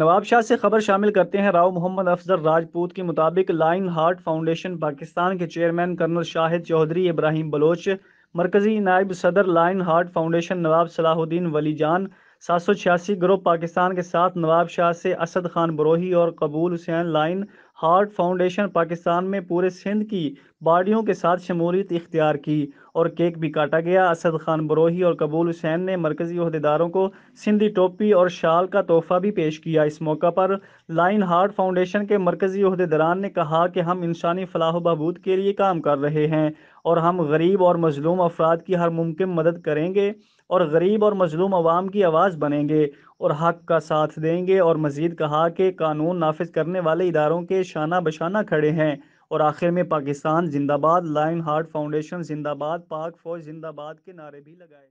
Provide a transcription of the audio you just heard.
नवाब शाह से खबर शामिल करते हैं राव मोहम्मद अफजल राजपूत के मुताबिक लाइन हार्ट फाउंडेशन पाकिस्तान के चेयरमैन कर्नल शाहिद चौधरी इब्राहिम बलोच मरकजी नायब सदर line heart foundation Nawab Salahuddin Wali Jan सात सौ छियासी ग्रुप पाकिस्तान के साथ नवाब शाह से असद खान बरोही और Qabool Hussain line heart foundation Pakistan में पूरे सिंध की बाड़ियों के साथ शमूलियत इख्तियार की और केक भी काटा गया असद खान बरोही और कबूल हुसैन ने मरकजी अहदेदारों को सिंधी टोपी और शाल का तोहफा भी पेश किया इस मौका पर लाइन हार्ट फाउंडेशन के मरकजी अहदेदारान ने कहा कि हम इंसानी फलाह बहबूद के लिए काम कर रहे हैं और हम गरीब और मजलूम अफराद की हर मुमकिन मदद करेंगे और गरीब और मजलूम आवाम की आवाज़ बनेंगे और हक का साथ देंगे और मज़ीद कहा कि कानून नाफिज करने वाले इदारों के शाना बशाना खड़े हैं और आखिर में पाकिस्तान जिंदाबाद लाइन हार्ट फाउंडेशन जिंदाबाद पाक फौज जिंदाबाद के नारे भी लगाए